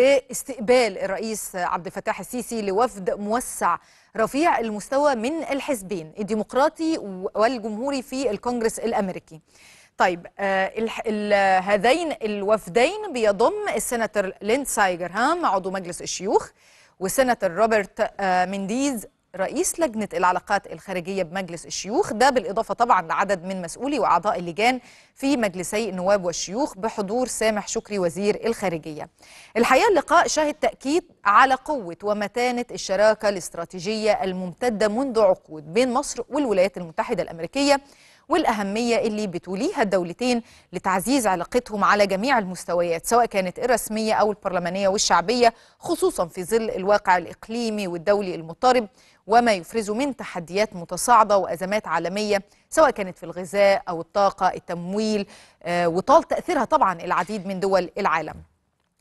باستقبال الرئيس عبد الفتاح السيسي لوفد موسع رفيع المستوى من الحزبين الديمقراطي والجمهوري في الكونجرس الامريكي. طيب آه، ال هذين الوفدين بيضم السناتور ليند سايجر هام عضو مجلس الشيوخ والسناتور روبرت آه، منديز رئيس لجنة العلاقات الخارجية بمجلس الشيوخ ده بالإضافة طبعا لعدد من مسؤولي وأعضاء اللجان في مجلسي النواب والشيوخ بحضور سامح شكري وزير الخارجية الحقيقة اللقاء شهد تأكيد على قوة ومتانة الشراكة الاستراتيجية الممتدة منذ عقود بين مصر والولايات المتحدة الأمريكية والأهمية اللي بتوليها الدولتين لتعزيز علاقتهم على جميع المستويات سواء كانت الرسمية أو البرلمانية والشعبية خصوصا في ظل الواقع الإقليمي والدولي المضطرب وما يفرزه من تحديات متصاعدة وأزمات عالمية سواء كانت في الغذاء أو الطاقة التمويل آه، وطال تأثيرها طبعا العديد من دول العالم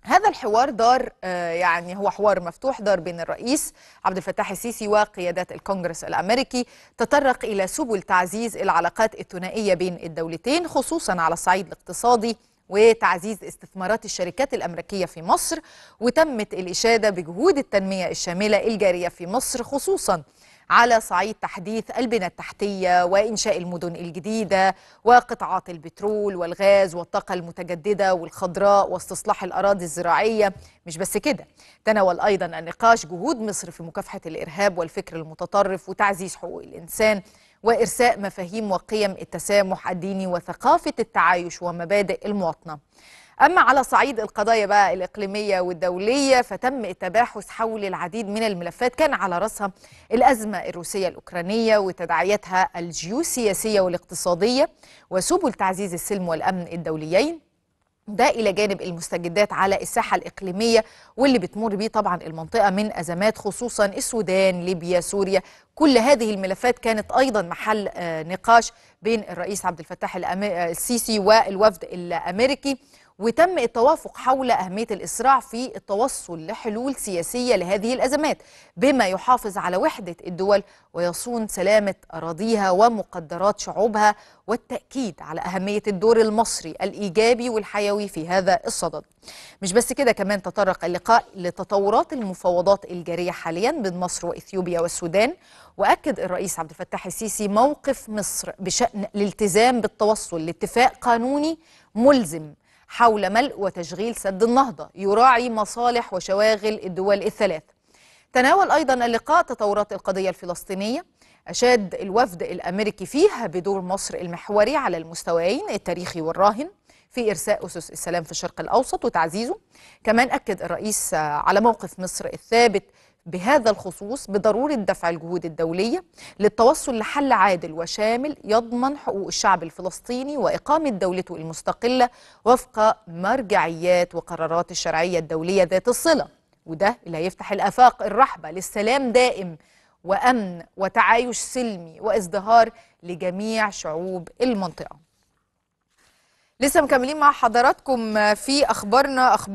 هذا الحوار دار آه، يعني هو حوار مفتوح دار بين الرئيس عبد الفتاح السيسي وقيادات الكونغرس الامريكي تطرق الى سبل تعزيز العلاقات الثنائيه بين الدولتين خصوصا على الصعيد الاقتصادي وتعزيز استثمارات الشركات الامريكيه في مصر وتمت الاشاده بجهود التنميه الشامله الجاريه في مصر خصوصا على صعيد تحديث البنى التحتية وإنشاء المدن الجديدة وقطاعات البترول والغاز والطاقة المتجددة والخضراء واستصلاح الأراضي الزراعية مش بس كده تناول أيضا النقاش جهود مصر في مكافحة الإرهاب والفكر المتطرف وتعزيز حقوق الإنسان وإرساء مفاهيم وقيم التسامح الديني وثقافة التعايش ومبادئ المواطنة أما على صعيد القضايا بقى الإقليمية والدولية فتم التباحث حول العديد من الملفات كان على رأسها الأزمة الروسية الأوكرانية وتداعياتها الجيوسياسية والاقتصادية وسبل تعزيز السلم والأمن الدوليين ده إلى جانب المستجدات على الساحة الإقليمية واللي بتمر بيه طبعا المنطقة من أزمات خصوصا السودان ليبيا سوريا كل هذه الملفات كانت أيضا محل آه، نقاش بين الرئيس عبد الفتاح آه، السيسي والوفد الأمريكي وتم التوافق حول أهمية الإسراع في التوصل لحلول سياسية لهذه الأزمات بما يحافظ على وحدة الدول ويصون سلامة أراضيها ومقدرات شعوبها والتأكيد على أهمية الدور المصري الإيجابي والحيوي في هذا الصدد مش بس كده كمان تطرق اللقاء لتطورات المفاوضات الجارية حاليا بين مصر وإثيوبيا والسودان وأكد الرئيس عبد الفتاح السيسي موقف مصر بشأن الالتزام بالتوصل لاتفاق قانوني ملزم حول ملء وتشغيل سد النهضة يراعي مصالح وشواغل الدول الثلاث تناول أيضا اللقاء تطورات القضية الفلسطينية أشاد الوفد الأمريكي فيها بدور مصر المحوري على المستويين التاريخي والراهن في إرساء أسس السلام في الشرق الأوسط وتعزيزه كمان أكد الرئيس على موقف مصر الثابت بهذا الخصوص بضرورة دفع الجهود الدولية للتوصل لحل عادل وشامل يضمن حقوق الشعب الفلسطيني وإقامة دولته المستقلة وفق مرجعيات وقرارات الشرعية الدولية ذات الصلة وده اللي هيفتح الآفاق الرحبة للسلام دائم وأمن وتعايش سلمي وازدهار لجميع شعوب المنطقة لسه مكملين مع حضراتكم في أخبارنا أخبار